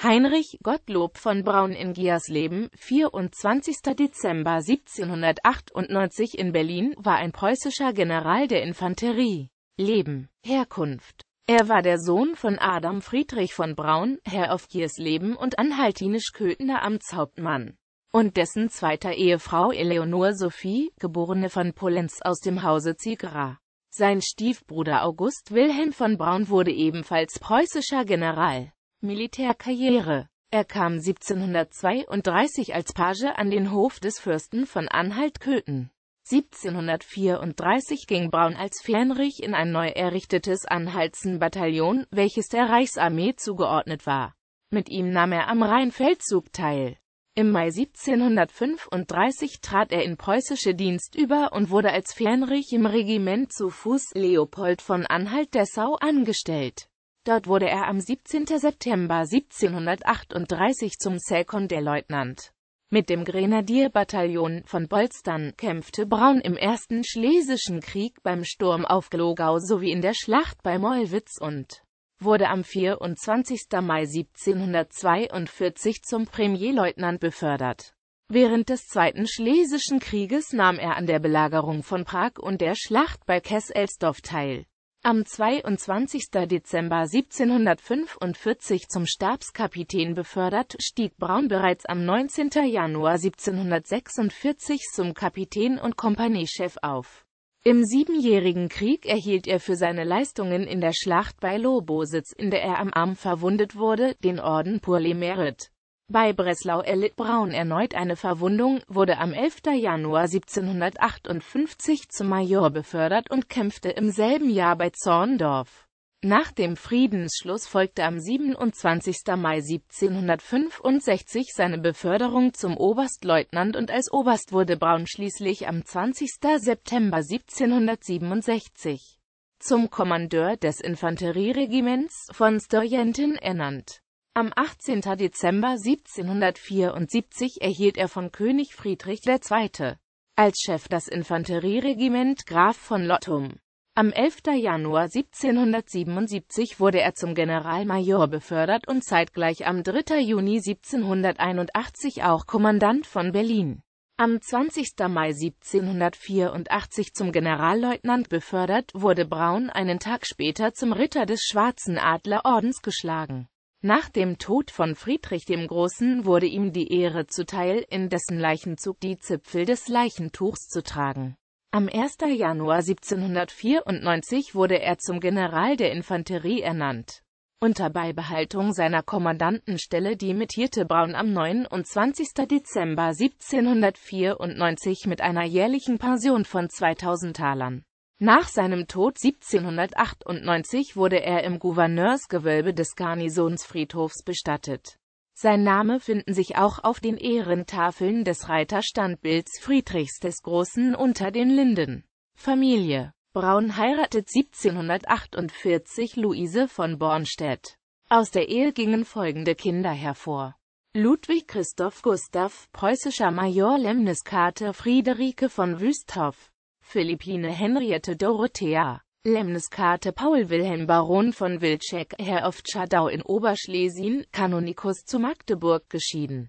Heinrich Gottlob von Braun in Giersleben, 24. Dezember 1798 in Berlin, war ein preußischer General der Infanterie. Leben, Herkunft Er war der Sohn von Adam Friedrich von Braun, Herr auf Giersleben und anhaltinisch-köthener Amtshauptmann, und dessen zweiter Ehefrau Eleonore Sophie, geborene von Polenz aus dem Hause Ziegra. Sein Stiefbruder August Wilhelm von Braun wurde ebenfalls preußischer General. Militärkarriere er kam 1732 als Page an den Hof des Fürsten von Anhalt-Köthen. 1734 ging Braun als Fähnrich in ein neu errichtetes Anhaltsen-Bataillon, welches der Reichsarmee zugeordnet war. Mit ihm nahm er am Rheinfeldzug teil. Im Mai 1735 trat er in preußische Dienst über und wurde als Fähnrich im Regiment zu Fuß Leopold von Anhalt-Dessau angestellt. Dort wurde er am 17. September 1738 zum Sekondärleutnant. Mit dem Grenadierbataillon von Bolstern kämpfte Braun im Ersten Schlesischen Krieg beim Sturm auf Glogau sowie in der Schlacht bei Mollwitz und wurde am 24. Mai 1742 zum Premierleutnant befördert. Während des Zweiten Schlesischen Krieges nahm er an der Belagerung von Prag und der Schlacht bei Kesselsdorf teil. Am 22. Dezember 1745 zum Stabskapitän befördert, stieg Braun bereits am 19. Januar 1746 zum Kapitän und Kompaniechef auf. Im Siebenjährigen Krieg erhielt er für seine Leistungen in der Schlacht bei Lobositz, in der er am Arm verwundet wurde, den Orden Pour les Mérites. Bei Breslau erlitt Braun erneut eine Verwundung, wurde am 11. Januar 1758 zum Major befördert und kämpfte im selben Jahr bei Zorndorf. Nach dem Friedensschluss folgte am 27. Mai 1765 seine Beförderung zum Oberstleutnant und als Oberst wurde Braun schließlich am 20. September 1767 zum Kommandeur des Infanterieregiments von Stojentin ernannt. Am 18. Dezember 1774 erhielt er von König Friedrich II. als Chef das Infanterieregiment Graf von Lottum. Am 11. Januar 1777 wurde er zum Generalmajor befördert und zeitgleich am 3. Juni 1781 auch Kommandant von Berlin. Am 20. Mai 1784 zum Generalleutnant befördert, wurde Braun einen Tag später zum Ritter des Schwarzen Adlerordens geschlagen. Nach dem Tod von Friedrich dem Großen wurde ihm die Ehre zuteil, in dessen Leichenzug die Zipfel des Leichentuchs zu tragen. Am 1. Januar 1794 wurde er zum General der Infanterie ernannt. Unter Beibehaltung seiner Kommandantenstelle dimittierte Braun am 29. Dezember 1794 mit einer jährlichen Pension von 2000 Talern. Nach seinem Tod 1798 wurde er im Gouverneursgewölbe des Garnisonsfriedhofs bestattet. Sein Name finden sich auch auf den Ehrentafeln des Reiterstandbilds Friedrichs des Großen unter den Linden. Familie Braun heiratet 1748 Luise von Bornstedt. Aus der Ehe gingen folgende Kinder hervor. Ludwig Christoph Gustav, preußischer Major Lemniskater Friederike von Wüsthoff, Philippine Henriette Dorothea. Lemniskate Paul Wilhelm Baron von Wilczek, Herr of Tschadau in Oberschlesien, Kanonikus zu Magdeburg geschieden